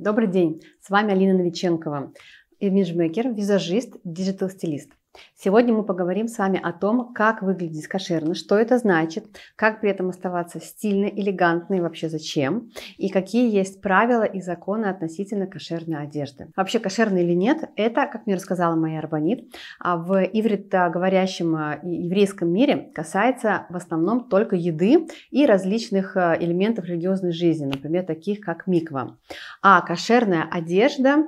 Добрый день, с вами Алина Новиченкова, имиджмейкер, визажист, диджитал-стилист. Сегодня мы поговорим с вами о том, как выглядеть кошерно, что это значит, как при этом оставаться стильной, элегантной, вообще зачем, и какие есть правила и законы относительно кошерной одежды. Вообще, кошерной или нет, это, как мне рассказала моя арбанит, а в ивритоговорящем а, еврейском мире касается в основном только еды и различных а, элементов религиозной жизни, например, таких как миква. А кошерная одежда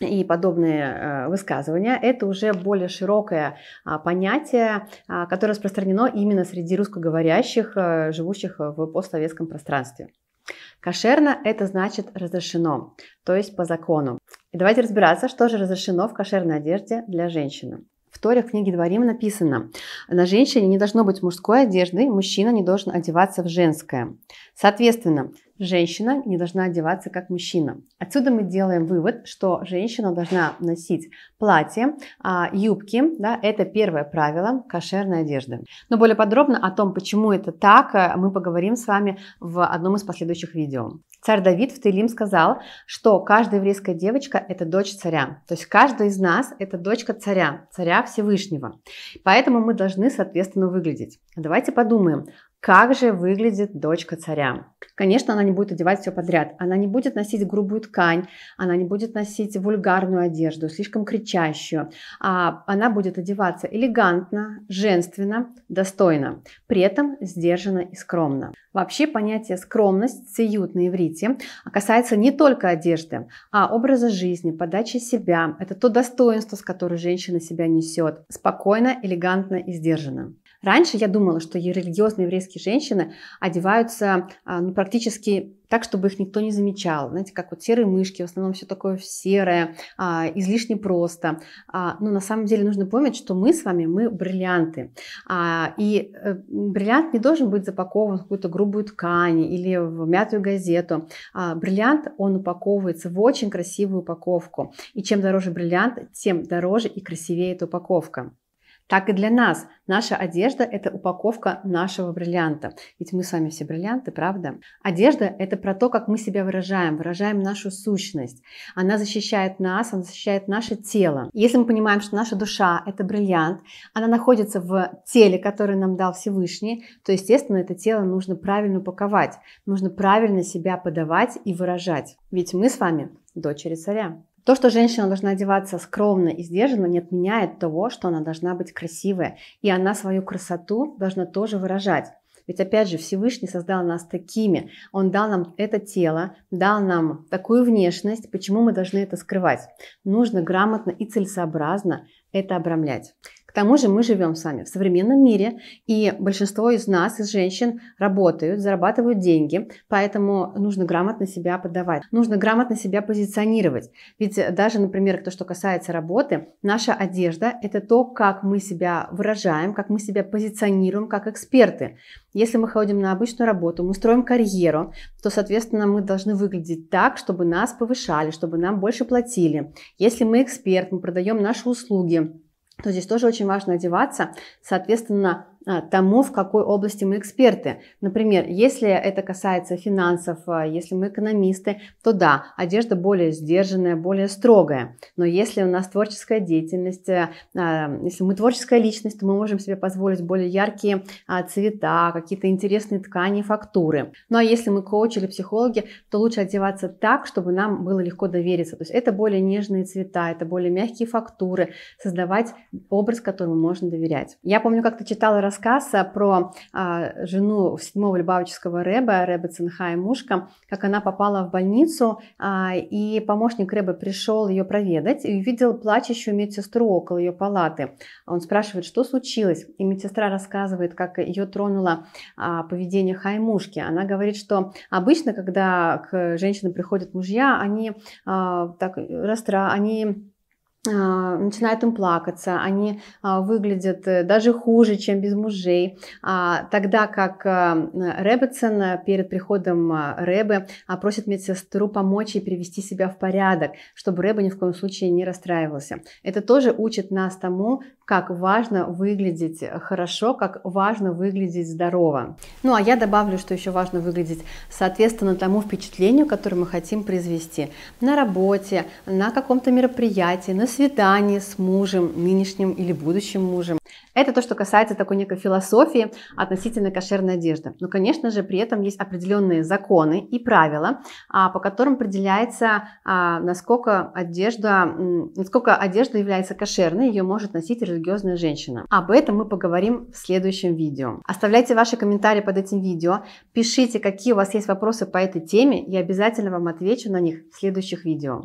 и подобные э, высказывания. Это уже более широкое а, понятие, а, которое распространено именно среди русскоговорящих, э, живущих в постсоветском пространстве. Кошерно это значит разрешено, то есть по закону. И давайте разбираться, что же разрешено в кошерной одежде для женщины. В Торе в книге Дворим написано, на женщине не должно быть мужской одежды, мужчина не должен одеваться в женское. Соответственно, женщина не должна одеваться как мужчина. Отсюда мы делаем вывод, что женщина должна носить платье, а юбки. Да, это первое правило кошерной одежды. Но более подробно о том, почему это так, э, мы поговорим с вами в одном из последующих видео. Царь Давид в Таилим сказал, что каждая еврейская девочка – это дочь царя. То есть каждая из нас – это дочка царя, царя Всевышнего. Поэтому мы должны, соответственно, выглядеть. Давайте подумаем, как же выглядит дочка царя? Конечно, она не будет одевать все подряд. Она не будет носить грубую ткань, она не будет носить вульгарную одежду, слишком кричащую. А она будет одеваться элегантно, женственно, достойно, при этом сдержанно и скромно. Вообще понятие скромность, цеют на иврите, а касается не только одежды, а образа жизни, подачи себя. Это то достоинство, с которым женщина себя несет, спокойно, элегантно и сдержанно. Раньше я думала, что религиозные еврейские женщины одеваются а, ну, практически так, чтобы их никто не замечал. Знаете, как вот серые мышки, в основном все такое серое, а, излишне просто. А, но ну, на самом деле нужно помнить, что мы с вами, мы бриллианты. А, и э, бриллиант не должен быть запакован в какую-то грубую ткань или в мятую газету. А, бриллиант, он упаковывается в очень красивую упаковку. И чем дороже бриллиант, тем дороже и красивее эта упаковка. Так и для нас. Наша одежда – это упаковка нашего бриллианта. Ведь мы с вами все бриллианты, правда? Одежда – это про то, как мы себя выражаем, выражаем нашу сущность. Она защищает нас, она защищает наше тело. Если мы понимаем, что наша душа – это бриллиант, она находится в теле, которое нам дал Всевышний, то, естественно, это тело нужно правильно упаковать, нужно правильно себя подавать и выражать. Ведь мы с вами дочери царя. То, что женщина должна одеваться скромно и сдержанно, не отменяет того, что она должна быть красивая. И она свою красоту должна тоже выражать. Ведь опять же Всевышний создал нас такими. Он дал нам это тело, дал нам такую внешность. Почему мы должны это скрывать? Нужно грамотно и целесообразно это обрамлять тому же мы живем с вами в современном мире, и большинство из нас, из женщин, работают, зарабатывают деньги, поэтому нужно грамотно себя подавать, нужно грамотно себя позиционировать. Ведь даже, например, то, что касается работы, наша одежда – это то, как мы себя выражаем, как мы себя позиционируем как эксперты. Если мы ходим на обычную работу, мы строим карьеру, то, соответственно, мы должны выглядеть так, чтобы нас повышали, чтобы нам больше платили. Если мы эксперт, мы продаем наши услуги, то здесь тоже очень важно одеваться, соответственно, а, тому, в какой области мы эксперты. Например, если это касается финансов, а, если мы экономисты, то да, одежда более сдержанная, более строгая. Но если у нас творческая деятельность, а, если мы творческая личность, то мы можем себе позволить более яркие цвета, какие-то интересные ткани, фактуры. Ну а если мы коучи или психологи, то лучше одеваться так, чтобы нам было легко довериться. То есть это более нежные цвета, это более мягкие фактуры, создавать образ, которому можно доверять. Я помню, как-то читала рассказ рассказ а, про а, жену седьмого Любавического Рэба, Рэба Цинхай и Мушка, как она попала в больницу, а, и помощник Рэба пришел ее проведать и увидел плачущую медсестру около ее палаты. Он спрашивает, что случилось, и медсестра рассказывает, как ее тронуло а, поведение Хаймушки. Она говорит, что обычно, когда к женщинам приходят мужья, они а, так э, растра... они а, начинают им плакаться, они а, выглядят э, даже хуже, чем без мужей. А, тогда как э, Рэббетсон э, перед приходом Рэбы просит медсестру помочь ей привести себя в порядок, чтобы Рэбе ни в коем случае не расстраивался. Это тоже учит нас тому, как важно выглядеть хорошо, как важно выглядеть здорово. Ну а я добавлю, что еще важно выглядеть соответственно тому впечатлению, которое мы хотим произвести на работе, на каком-то мероприятии, на свидание с мужем, нынешним или будущим мужем. Это то, что касается такой некой философии относительно кошерной одежды. Но, конечно же, при этом есть определенные законы и правила, а, по которым определяется, а, насколько одежда, насколько одежда является кошерной, ее может носить религиозная женщина. Об этом мы поговорим в следующем видео. Оставляйте ваши комментарии под этим видео, пишите, какие у вас есть вопросы по этой теме, я обязательно вам отвечу на них в следующих видео.